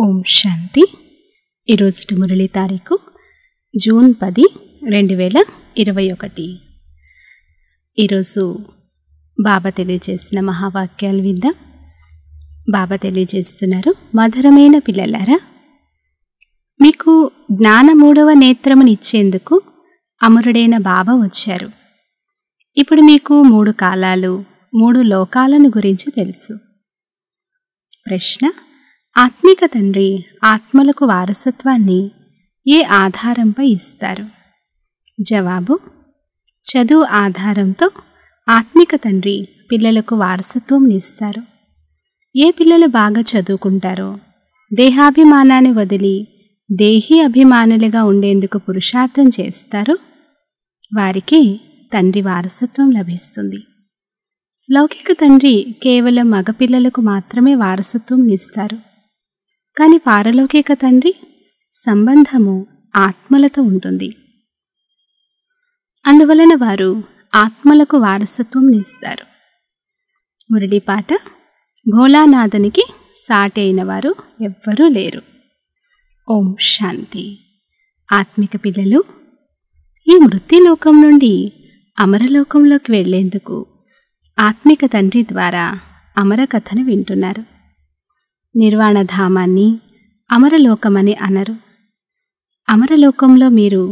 ఓం శాంతి ఈరోజు మురళి తారీఖు జూన్ పది రెండు వేల ఇరవై ఒకటి ఈరోజు బాబా తెలియజేసిన మహావాక్యాలు వింద బాబా తెలియజేస్తున్నారు మధురమైన పిల్లలారా మీకు జ్ఞాన మూడవ నేత్రమునిచ్చేందుకు అమరుడైన బాబా వచ్చారు ఇప్పుడు మీకు మూడు కాలాలు మూడు లోకాలను గురించి తెలుసు ప్రశ్న ఆత్మిక తండ్రి ఆత్మలకు వారసత్వాన్ని ఏ ఆధారంపై ఇస్తారు జవాబు చదువు ఆధారంతో ఆత్మిక తండ్రి పిల్లలకు వారసత్వం ఇస్తారు ఏ పిల్లలు బాగా చదువుకుంటారో దేహాభిమానాన్ని వదిలి దేహీ అభిమానులుగా ఉండేందుకు పురుషార్థం చేస్తారో వారికి తండ్రి వారసత్వం లభిస్తుంది లౌకిక తండ్రి కేవలం మగపిల్లలకు మాత్రమే వారసత్వం ఇస్తారు కాని పారలోకిక తండ్రి సంబంధము ఆత్మలతో ఉంటుంది అందువలన వారు ఆత్మలకు వారసత్వం ఇస్తారు మురళి పాట భోలానాథనికి సాటి అయిన వారు ఎవ్వరూ లేరు ఓం శాంతి ఆత్మిక పిల్లలు ఈ మృత్యులోకం నుండి అమరలోకంలోకి వెళ్లేందుకు ఆత్మిక తండ్రి ద్వారా అమర కథను వింటున్నారు నిర్వాణధామాన్ని అమరలోకమని అనరు అమరలోకంలో మీరు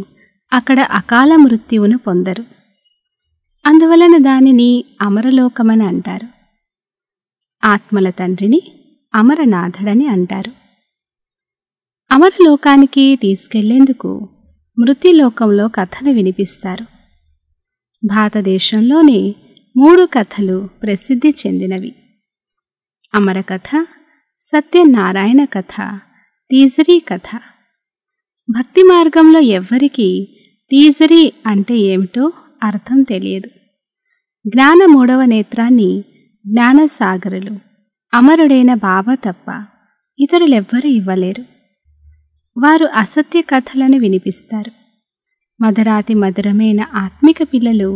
అక్కడ అకాల మృత్యువును పొందరు అందువలన దానిని అమరలోకమని అంటారు ఆత్మల తండ్రిని అమరనాథుడని అంటారు అమరలోకానికి తీసుకెళ్లేందుకు మృతిలోకంలో కథను వినిపిస్తారు భారతదేశంలోనే మూడు కథలు ప్రసిద్ధి చెందినవి అమరకథ సత్యనారాయణ కథ తీజరీ కథ భక్తి మార్గంలో ఎవ్వరికీ తీజరీ అంటే ఏమిటో అర్థం తెలియదు జ్ఞాన మూడవ నేత్రాన్ని జ్ఞానసాగరులు అమరుడైన బాబా తప్ప ఇతరులెవ్వరూ ఇవ్వలేరు వారు అసత్య కథలను వినిపిస్తారు మధురాతి మధురమైన ఆత్మిక పిల్లలు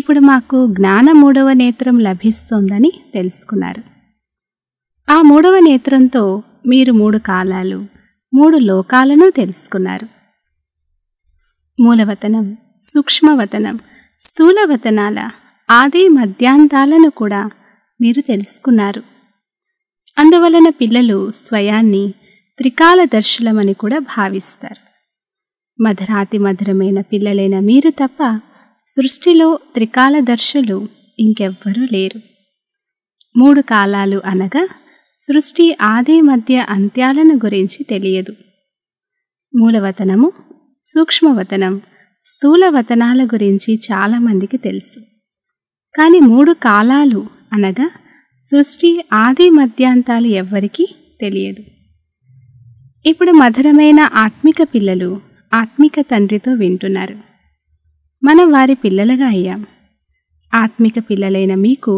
ఇప్పుడు మాకు జ్ఞాన మూడవ నేత్రం లభిస్తోందని తెలుసుకున్నారు ఆ మూడవ నేత్రంతో మీరు మూడు కాలాలు మూడు లోకాలను తెలుసుకున్నారు మూలవతనం సూక్ష్మవతనం స్థూలవతనాల ఆది మధ్యాంతాలను కూడా మీరు తెలుసుకున్నారు అందువలన పిల్లలు స్వయాన్ని త్రికాల దర్శులమని కూడా భావిస్తారు మధరాతి మధురమైన పిల్లలైన మీరు తప్ప సృష్టిలో త్రికాల త్రికాలదర్శులు ఇంకెవ్వరూ లేరు మూడు కాలాలు అనగా సృష్టి ఆది మధ్య అంత్యాలను గురించి తెలియదు మూలవతనము సూక్ష్మవతనం స్థూలవతనాల గురించి చాలామందికి తెలుసు కానీ మూడు కాలాలు అనగా సృష్టి ఆది మధ్యాంతాలు ఎవ్వరికీ తెలియదు ఇప్పుడు మధురమైన ఆత్మిక పిల్లలు ఆత్మిక తండ్రితో వింటున్నారు మనం వారి పిల్లలుగా అయ్యాం ఆత్మిక పిల్లలైన మీకు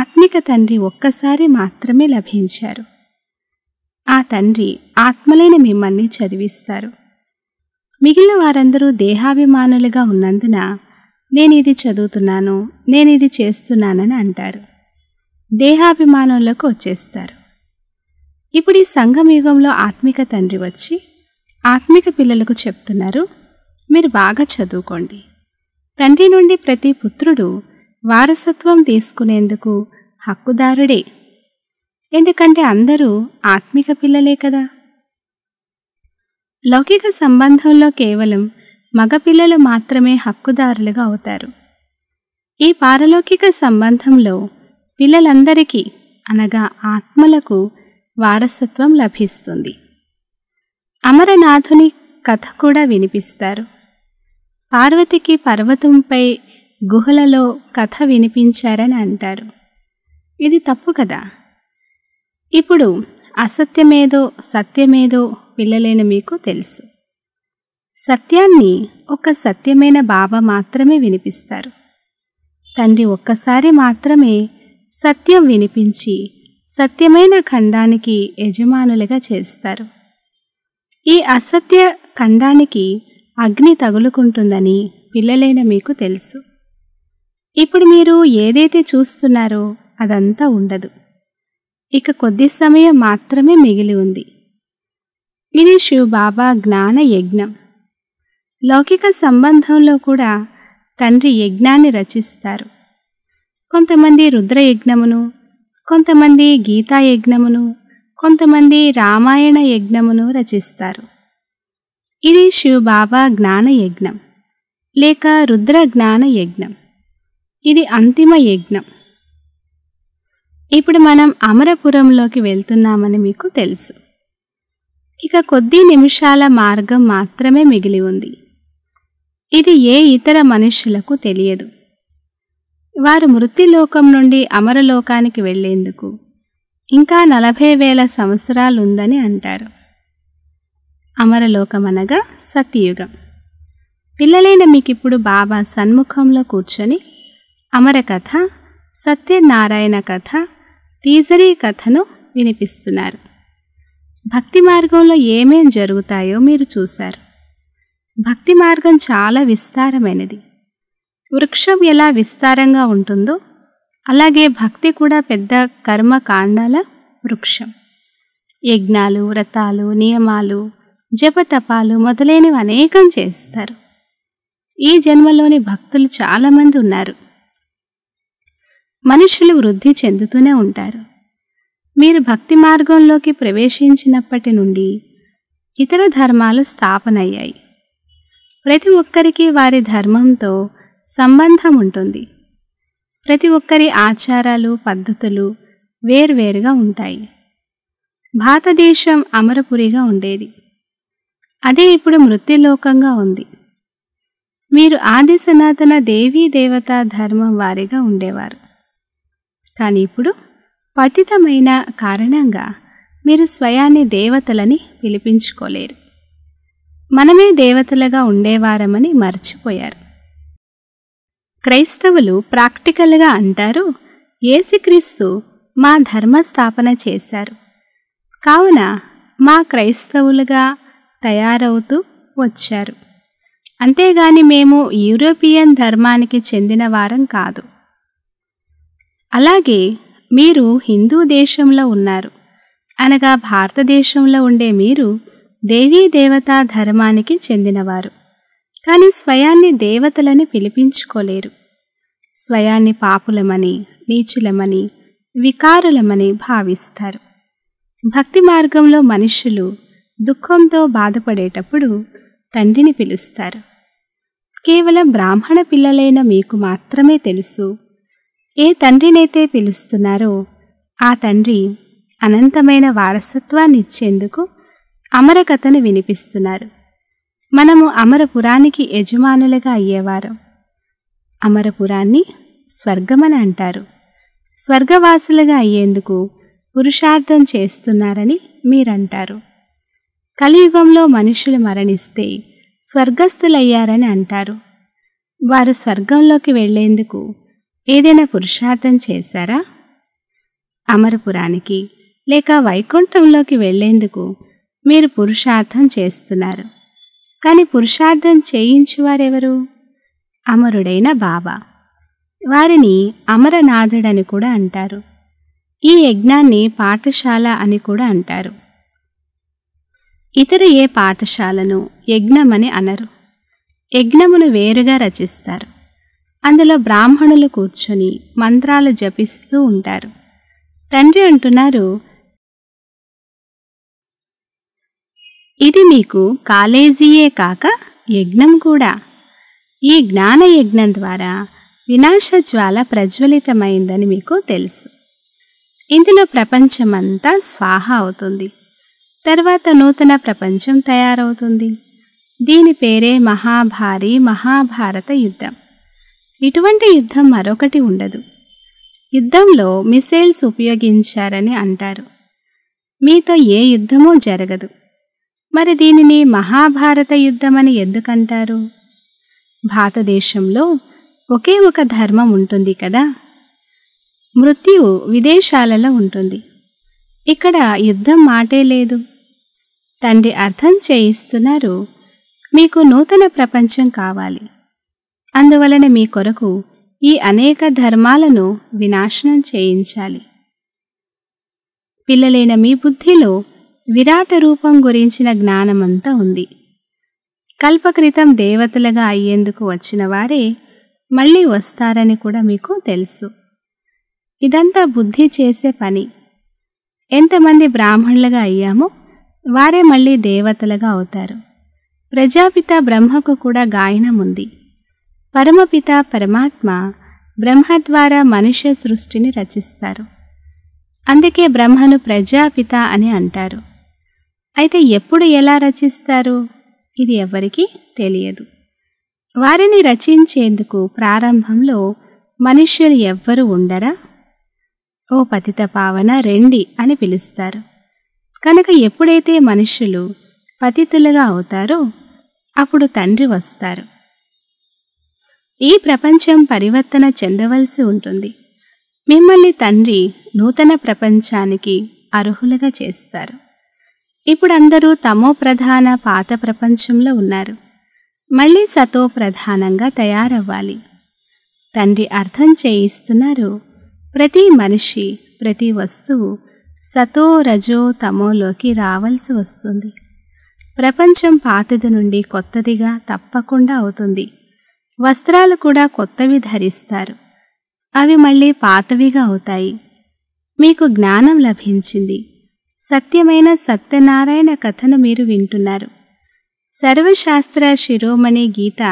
ఆత్మిక తండ్రి ఒక్కసారి మాత్రమే లభించారు ఆ తండ్రి ఆత్మలైన మిమ్మల్ని చదివిస్తారు మిగిలిన వారందరూ దేహాభిమానులుగా ఉన్నందున నేను ఇది చదువుతున్నాను నేను ఇది చేస్తున్నానని అంటారు దేహాభిమానులకు వచ్చేస్తారు ఇప్పుడు ఈ సంఘం యుగంలో ఆత్మిక తండ్రి వచ్చి ఆత్మిక పిల్లలకు చెప్తున్నారు మీరు బాగా చదువుకోండి తండ్రి నుండి ప్రతి పుత్రుడు వారసత్వం తీసుకునేందుకు హక్కుదారుడే ఎందుకంటే అందరూ ఆత్మిక పిల్లలే కదా లౌకిక సంబంధంలో కేవలం మగపిల్లలు మాత్రమే హక్కుదారులుగా అవుతారు ఈ పారలౌకిక సంబంధంలో పిల్లలందరికీ అనగా ఆత్మలకు వారసత్వం లభిస్తుంది అమరనాథుని కథ కూడా వినిపిస్తారు పార్వతికి పర్వతంపై గుహలలో కథ వినిపించారని అంటారు ఇది తప్పు కదా ఇప్పుడు అసత్యమేదో సత్యమేదో పిల్లలైన మీకు తెలుసు సత్యాన్ని ఒక సత్యమైన బాబ మాత్రమే వినిపిస్తారు తండ్రి ఒక్కసారి మాత్రమే సత్యం వినిపించి సత్యమైన ఖండానికి యజమానులుగా చేస్తారు ఈ అసత్య ఖండానికి అగ్ని తగులుకుంటుందని పిల్లలైన మీకు తెలుసు ఇప్పుడు మీరు ఏదైతే చూస్తున్నారో అదంతా ఉండదు ఇక కొద్ది సమయం మాత్రమే మిగిలి ఉంది ఇది శివబాబా జ్ఞాన యజ్ఞం లౌకిక సంబంధంలో కూడా తండ్రి యజ్ఞాన్ని రచిస్తారు కొంతమంది రుద్రయజ్ఞమును కొంతమంది గీతాయజ్ఞమును యజ్ఞమును కొంతమంది రామాయణ యజ్ఞమును రచిస్తారు ఇది శివబాబా జ్ఞాన యజ్ఞం లేక రుద్ర జ్ఞాన యజ్ఞం ఇది అంతిమ యజ్ఞం ఇప్పుడు మనం అమరపురంలోకి వెళ్తున్నామని మీకు తెలుసు ఇక కొద్ది నిమిషాల మార్గం మాత్రమే మిగిలి ఉంది ఇది ఏ ఇతర మనుషులకు తెలియదు వారు మృతిలోకం నుండి అమరలోకానికి వెళ్లేందుకు ఇంకా నలభై వేల సంవత్సరాలుందని అంటారు అమరలోకం అనగా సత్యయుగం పిల్లలైన మీకిప్పుడు బాబా సన్ముఖంలో కూర్చొని అమరకథ సత్యనారాయణ కథ తీజరీ కథను వినిపిస్తున్నారు భక్తి మార్గంలో ఏమేం జరుగుతాయో మీరు చూశారు భక్తి మార్గం చాలా విస్తారమైనది వృక్షం ఎలా విస్తారంగా ఉంటుందో అలాగే భక్తి కూడా పెద్ద కర్మకాండాల వృక్షం యజ్ఞాలు వ్రతాలు నియమాలు జపతపాలు మొదలైనవి అనేకం చేస్తారు ఈ జన్మలోని భక్తులు చాలామంది ఉన్నారు మనుషులు వృద్ధి చెందుతూనే ఉంటారు మీరు భక్తి మార్గంలోకి ప్రవేశించినప్పటి నుండి ఇతర ధర్మాలు స్థాపనయ్యాయి ప్రతి ఒక్కరికి వారి ధర్మంతో సంబంధం ఉంటుంది ప్రతి ఒక్కరి ఆచారాలు పద్ధతులు వేర్వేరుగా ఉంటాయి భారతదేశం అమరపురిగా ఉండేది అదే ఇప్పుడు మృత్యులోకంగా ఉంది మీరు ఆది సనాతన దేవీ దేవతా ధర్మం వారిగా ఉండేవారు కానీ ఇప్పుడు పతితమైన కారణంగా మీరు స్వయాన్ని దేవతలని పిలిపించుకోలేరు మనమే దేవతలుగా ఉండేవారమని మర్చిపోయారు క్రైస్తవులు ప్రాక్టికల్గా అంటారు ఏసుక్రీస్తు మా ధర్మస్థాపన చేశారు కావున మా క్రైస్తవులుగా తయారవుతూ వచ్చారు అంతేగాని మేము యూరోపియన్ ధర్మానికి చెందిన వారం కాదు అలాగే మీరు హిందూ దేశంలో ఉన్నారు అనగా భారతదేశంలో ఉండే మీరు దేవీ దేవతా ధర్మానికి చెందినవారు కానీ స్వయాన్ని దేవతలని పిలిపించుకోలేరు స్వయాన్ని పాపులమని నీచులమని వికారులమని భావిస్తారు భక్తి మార్గంలో మనుషులు దుఃఖంతో బాధపడేటప్పుడు తండ్రిని పిలుస్తారు కేవలం బ్రాహ్మణ పిల్లలైన మీకు మాత్రమే తెలుసు ఏ తండ్రినైతే పిలుస్తున్నారో ఆ తండ్రి అనంతమైన వారసత్వాన్ని ఇచ్చేందుకు అమర కథను వినిపిస్తున్నారు మనము అమరపురానికి యజమానులుగా అయ్యేవారు అమరపురాన్ని స్వర్గమని అంటారు స్వర్గవాసులుగా అయ్యేందుకు పురుషార్థం చేస్తున్నారని మీరంటారు కలియుగంలో మనుషులు మరణిస్తే స్వర్గస్థులయ్యారని అంటారు వారు స్వర్గంలోకి వెళ్లేందుకు ఏదైనా పురుషార్థం చేశారా అమరపురానికి లేక వైకుంఠంలోకి వెళ్లేందుకు మీరు పురుషార్థం చేస్తున్నారు కానీ పురుషార్థం చేయించువారెవరు అమరుడైన బాబా వారిని అమరనాథుడని కూడా అంటారు ఈ యజ్ఞాన్ని పాఠశాల అని కూడా అంటారు ఇతర ఏ పాఠశాలను యజ్ఞమని అనరు యజ్ఞమును వేరుగా రచిస్తారు అందులో బ్రాహ్మణులు కూర్చొని మంత్రాలు జపిస్తూ ఉంటారు తండ్రి అంటున్నారు ఇది మీకు కాలేజీయే కాక యజ్ఞం కూడా ఈ జ్ఞాన యజ్ఞం ద్వారా వినాశ జ్వాల ప్రజ్వలితమైందని మీకు తెలుసు ఇందులో ప్రపంచమంతా స్వాహ అవుతుంది తర్వాత నూతన ప్రపంచం తయారవుతుంది దీని పేరే మహాభారీ మహాభారత యుద్ధం ఇటువంటి యుద్ధం మరొకటి ఉండదు యుద్ధంలో మిసైల్స్ ఉపయోగించారని అంటారు మీతో ఏ యుద్ధమూ జరగదు మరి దీనిని మహాభారత యుద్ధమని ఎందుకంటారు భారతదేశంలో ఒకే ఒక ధర్మం ఉంటుంది కదా మృత్యు విదేశాలలో ఉంటుంది ఇక్కడ యుద్ధం మాటే లేదు తండ్రి అర్థం చేయిస్తున్నారు మీకు నూతన ప్రపంచం కావాలి అందువలన మీ కొరకు ఈ అనేక ధర్మాలను వినాశనం చేయించాలి పిల్లలైన మీ బుద్ధిలో విరాట రూపం గురించిన జ్ఞానమంతా ఉంది కల్పకృతం దేవతలుగా అయ్యేందుకు వచ్చిన వారే మళ్ళీ వస్తారని కూడా మీకు తెలుసు ఇదంతా బుద్ధి చేసే పని ఎంతమంది బ్రాహ్మణులుగా అయ్యామో వారే మళ్ళీ దేవతలుగా అవుతారు ప్రజాపిత బ్రహ్మకు కూడా గాయనం ఉంది పరమపిత పరమాత్మ బ్రహ్మ ద్వారా మనుష్య సృష్టిని రచిస్తారు అందుకే బ్రహ్మను ప్రజాపిత అని అంటారు అయితే ఎప్పుడు ఎలా రచిస్తారు ఇది ఎవరికీ తెలియదు వారిని రచించేందుకు ప్రారంభంలో మనుష్యులు ఎవ్వరు ఉండరా ఓ పతిత పావన రెండి అని పిలుస్తారు కనుక ఎప్పుడైతే మనుషులు పతితులుగా అవుతారో అప్పుడు తండ్రి వస్తారు ఈ ప్రపంచం పరివర్తన చెందవలసి ఉంటుంది మిమ్మల్ని తండ్రి నూతన ప్రపంచానికి అర్హులుగా చేస్తారు ఇప్పుడు అందరూ తమో ప్రధాన పాత ప్రపంచంలో ఉన్నారు మళ్ళీ సతో ప్రధానంగా తయారవ్వాలి తండ్రి అర్థం చేయిస్తున్నారు ప్రతి మనిషి ప్రతి వస్తువు సతో రజో తమోలోకి రావాల్సి వస్తుంది ప్రపంచం పాతది నుండి కొత్తదిగా తప్పకుండా అవుతుంది వస్త్రాలు కూడా కొత్తవి ధరిస్తారు అవి మళ్ళీ పాతవిగా అవుతాయి మీకు జ్ఞానం లభించింది సత్యమైన సత్యనారాయణ కథను మీరు వింటున్నారు సర్వశాస్త్ర శిరోమణి గీత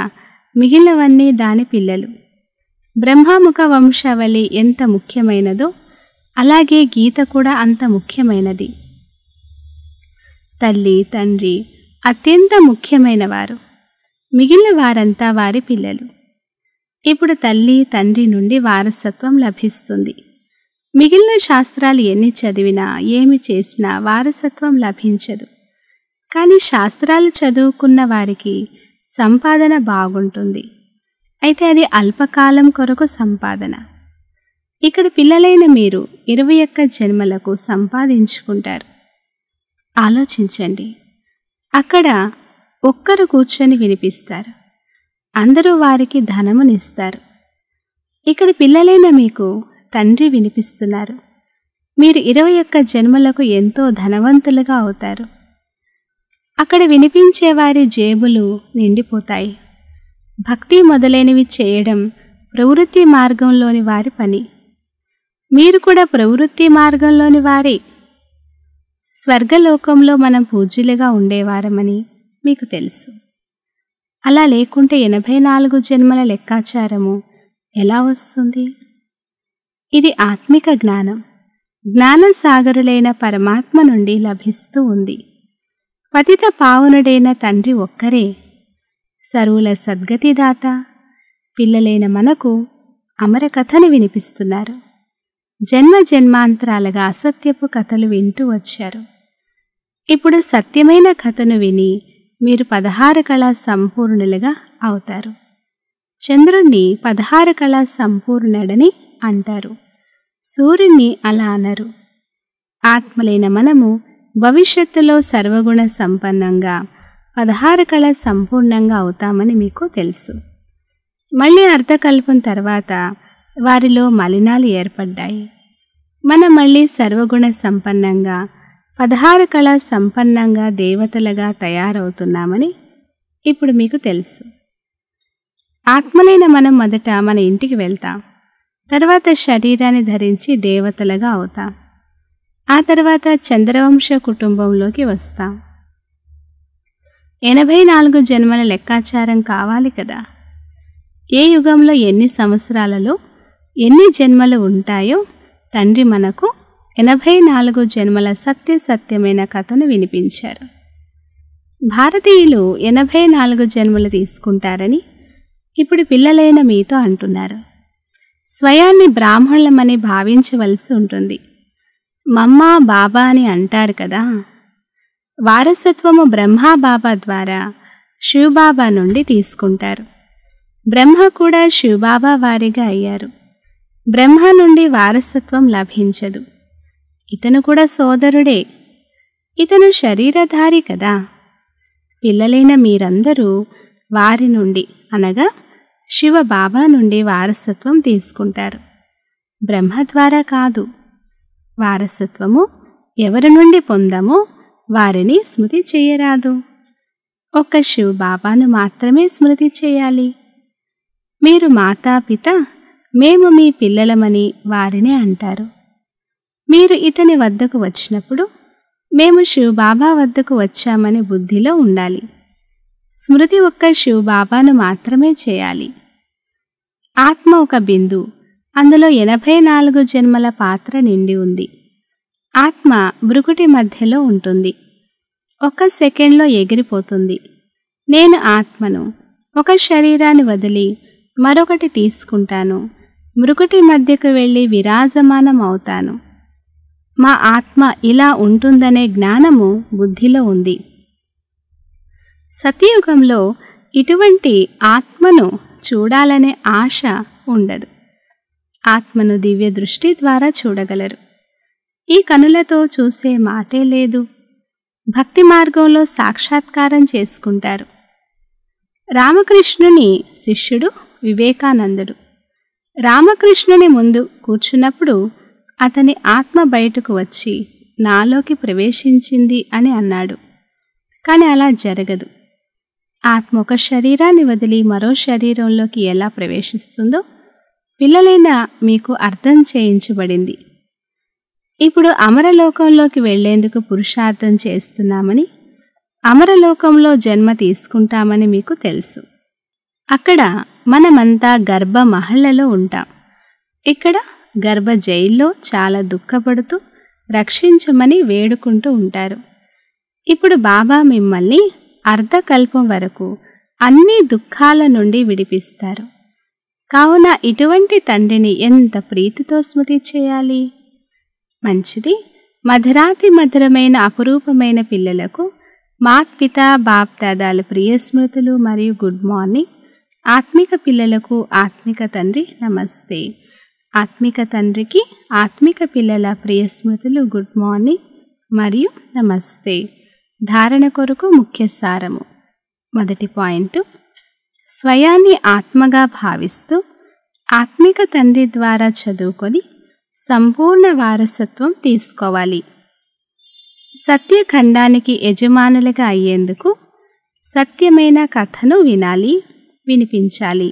మిగిలినవన్నీ దాని పిల్లలు బ్రహ్మాముఖ వంశావళి ఎంత ముఖ్యమైనదో అలాగే గీత కూడా అంత ముఖ్యమైనది తల్లి తండ్రి అత్యంత ముఖ్యమైనవారు మిగిలిన వారంతా వారి పిల్లలు ఇప్పుడు తల్లి తండ్రి నుండి వారసత్వం లభిస్తుంది మిగిలిన శాస్త్రాలు ఎన్ని చదివినా ఏమి చేసినా వారసత్వం లభించదు కానీ శాస్త్రాలు చదువుకున్న వారికి సంపాదన బాగుంటుంది అయితే అది అల్పకాలం కొరకు సంపాదన ఇక్కడ పిల్లలైన మీరు ఇరవై ఒక్క జన్మలకు సంపాదించుకుంటారు ఆలోచించండి అక్కడ ఒక్కరు కూర్చొని వినిపిస్తారు అందరూ వారికి ధనమునిస్తారు ఇక్కడ పిల్లలైన మీకు తండ్రి వినిపిస్తున్నారు మీరు ఇరవై ఒక్క జన్మలకు ఎంతో ధనవంతులుగా అవుతారు అక్కడ వినిపించేవారి జేబులు నిండిపోతాయి భక్తి మొదలైనవి చేయడం ప్రవృత్తి మార్గంలోని వారి పని మీరు కూడా ప్రవృత్తి మార్గంలోని వారే స్వర్గలోకంలో మనం పూజ్యులుగా ఉండేవారమని మీకు తెలుసు అలా లేకుంటే ఎనభై నాలుగు జన్మల లెక్కాచారము ఎలా వస్తుంది ఇది ఆత్మిక జ్ఞానం జ్ఞాన సాగరులైన పరమాత్మ నుండి లభిస్తూ ఉంది పతిత పావునుడైన తండ్రి ఒక్కరే సరువుల సద్గతిదాత పిల్లలైన మనకు అమర కథను వినిపిస్తున్నారు జన్మ జన్మాంతరాలుగా అసత్యపు కథలు వింటూ వచ్చారు ఇప్పుడు సత్యమైన కథను విని మీరు పదహారు కళా సంపూర్ణులుగా అవుతారు చంద్రుణ్ణి పదహారు కళా సంపూర్ణుడని అంటారు సూర్యుణ్ణి అలా అనరు ఆత్మలైన మనము భవిష్యత్తులో సర్వగుణ సంపన్నంగా పదహారు కళ సంపూర్ణంగా అవుతామని మీకు తెలుసు మళ్ళీ అర్థకల్పం తర్వాత వారిలో మలినాలు ఏర్పడ్డాయి మనం మళ్ళీ సర్వగుణ సంపన్నంగా పదహారు కళ సంపన్నంగా దేవతలుగా తయారవుతున్నామని ఇప్పుడు మీకు తెలుసు ఆత్మలైన మనం మొదట మన ఇంటికి వెళ్తాం తర్వాత శరీరాన్ని ధరించి దేవతలుగా అవుతాం ఆ తర్వాత చంద్రవంశ కుటుంబంలోకి వస్తాం ఎనభై నాలుగు జన్మల లెక్కాచారం కావాలి కదా ఏ యుగంలో ఎన్ని సంవత్సరాలలో ఎన్ని జన్మలు ఉంటాయో తండ్రి మనకు ఎనభై నాలుగు జన్మల సత్య సత్యమైన కథను వినిపించారు భారతీయులు ఎనభై నాలుగు జన్మలు తీసుకుంటారని ఇప్పుడు పిల్లలైన మీతో అంటున్నారు స్వయాన్ని బ్రాహ్మణులమని భావించవలసి ఉంటుంది మమ్మ బాబా అని అంటారు కదా వారసత్వము బ్రహ్మా బాబా ద్వారా శివబాబా నుండి తీసుకుంటారు బ్రహ్మ కూడా శివబాబా వారిగా అయ్యారు బ్రహ్మ నుండి వారసత్వం లభించదు ఇతను కూడా సోదరుడే ఇతను శరీరధారి కదా పిల్లలైన మీరందరూ వారి నుండి అనగా శివ బాబా నుండి వారసత్వం తీసుకుంటారు బ్రహ్మ ద్వారా కాదు వారసత్వము ఎవరి నుండి పొందామో వారిని స్మృతి చేయరాదు ఒక్క శివ బాబాను మాత్రమే స్మృతి చేయాలి మీరు మాతాపిత మేము మీ పిల్లలమని వారిని అంటారు మీరు ఇతని వద్దకు వచ్చినప్పుడు మేము శివబాబా వద్దకు వచ్చామనే బుద్ధిలో ఉండాలి స్మృతి ఒక్క శివబాబాను మాత్రమే చేయాలి ఆత్మ ఒక బిందు అందులో ఎనభై నాలుగు జన్మల పాత్ర నిండి ఉంది ఆత్మ బ్రుకుటి మధ్యలో ఉంటుంది ఒక సెకండ్లో ఎగిరిపోతుంది నేను ఆత్మను ఒక శరీరాన్ని వదిలి మరొకటి తీసుకుంటాను మృకుటి మధ్యకు వెళ్ళి విరాజమానం అవుతాను మా ఆత్మ ఇలా ఉంటుందనే జ్ఞానము బుద్ధిలో ఉంది సతయుగంలో ఇటువంటి ఆత్మను చూడాలనే ఆశ ఉండదు ఆత్మను దివ్య దృష్టి ద్వారా చూడగలరు ఈ కనులతో చూసే మాటే లేదు భక్తి మార్గంలో సాక్షాత్కారం చేసుకుంటారు రామకృష్ణుని శిష్యుడు వివేకానందుడు రామకృష్ణుని ముందు కూర్చున్నప్పుడు అతని ఆత్మ బయటకు వచ్చి నాలోకి ప్రవేశించింది అని అన్నాడు కానీ అలా జరగదు ఆత్మ ఒక శరీరాన్ని వదిలి మరో శరీరంలోకి ఎలా ప్రవేశిస్తుందో పిల్లలైనా మీకు అర్థం చేయించబడింది ఇప్పుడు అమరలోకంలోకి వెళ్లేందుకు పురుషార్థం చేస్తున్నామని అమరలోకంలో జన్మ తీసుకుంటామని మీకు తెలుసు అక్కడ మనమంతా గర్భ మహళ్లలో ఉంటాం ఇక్కడ గర్భ జైల్లో చాలా దుఃఖపడుతూ రక్షించమని వేడుకుంటూ ఉంటారు ఇప్పుడు బాబా మిమ్మల్ని అర్ధకల్పం వరకు అన్ని దుఃఖాల నుండి విడిపిస్తారు కావున ఇటువంటి తండ్రిని ఎంత ప్రీతితో స్మృతి చేయాలి మంచిది మధురాతి మధురమైన అపురూపమైన పిల్లలకు బాప్ బాప్దాదాల ప్రియ స్మృతులు మరియు గుడ్ మార్నింగ్ ఆత్మిక పిల్లలకు ఆత్మిక తండ్రి నమస్తే ఆత్మిక తండ్రికి ఆత్మిక పిల్లల ప్రియస్మృతులు గుడ్ మార్నింగ్ మరియు నమస్తే ధారణ కొరకు ముఖ్య సారము మొదటి పాయింట్ స్వయాన్ని ఆత్మగా భావిస్తూ ఆత్మిక తండ్రి ద్వారా చదువుకొని సంపూర్ణ వారసత్వం తీసుకోవాలి సత్యఖండానికి యజమానులుగా అయ్యేందుకు సత్యమైన కథను వినాలి వినిపించాలి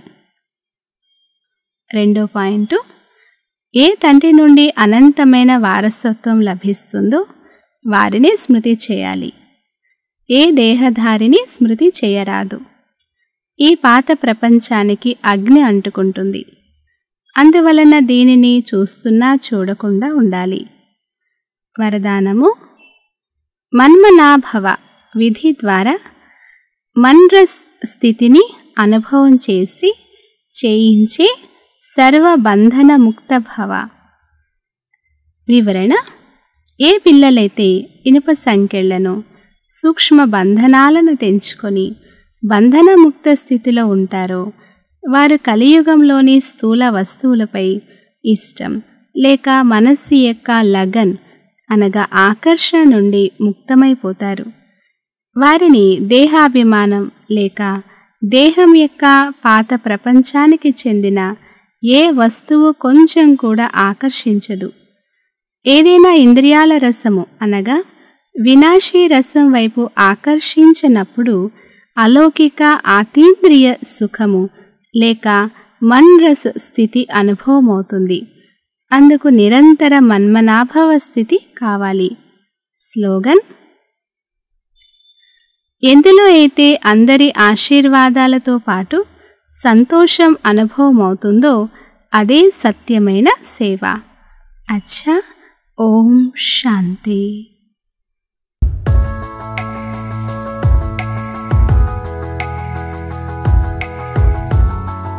రెండో పాయింటు ఏ తండ్రి నుండి అనంతమైన వారసత్వం లభిస్తుందో వారిని స్మృతి చేయాలి ఏ దేహధారిని స్మృతి చేయరాదు ఈ పాత ప్రపంచానికి అగ్ని అంటుకుంటుంది అందువలన దీనిని చూస్తున్నా చూడకుండా ఉండాలి వరదానము మన్మనాభవ విధి ద్వారా మన్రస్ స్థితిని అనుభవం చేసి చేయించే సర్వబంధన ముక్త భవ వివరణ ఏ పిల్లలైతే ఇనుప సంఖ్యలను సూక్ష్మ బంధనాలను తెంచుకొని బంధనముక్త స్థితిలో ఉంటారో వారు కలియుగంలోని స్థూల వస్తువులపై ఇష్టం లేక మనస్సు యొక్క లగన్ అనగా ఆకర్షణ నుండి ముక్తమైపోతారు వారిని దేహాభిమానం లేక దేహం యొక్క పాత ప్రపంచానికి చెందిన ఏ వస్తువు కొంచెం కూడా ఆకర్షించదు ఏదైనా ఇంద్రియాల రసము అనగా వినాశీ రసం వైపు ఆకర్షించినప్పుడు అలౌకిక ఆతీంద్రియ సుఖము లేక మన్రస స్థితి అనుభవమవుతుంది అందుకు నిరంతర మన్మనాభవ స్థితి కావాలి స్లోగన్ ఎందులో అయితే అందరి ఆశీర్వాదాలతో పాటు సంతోషం అనుభవమవుతుందో అదే సత్యమైన సేవ అచ్చా ఓం శాంతి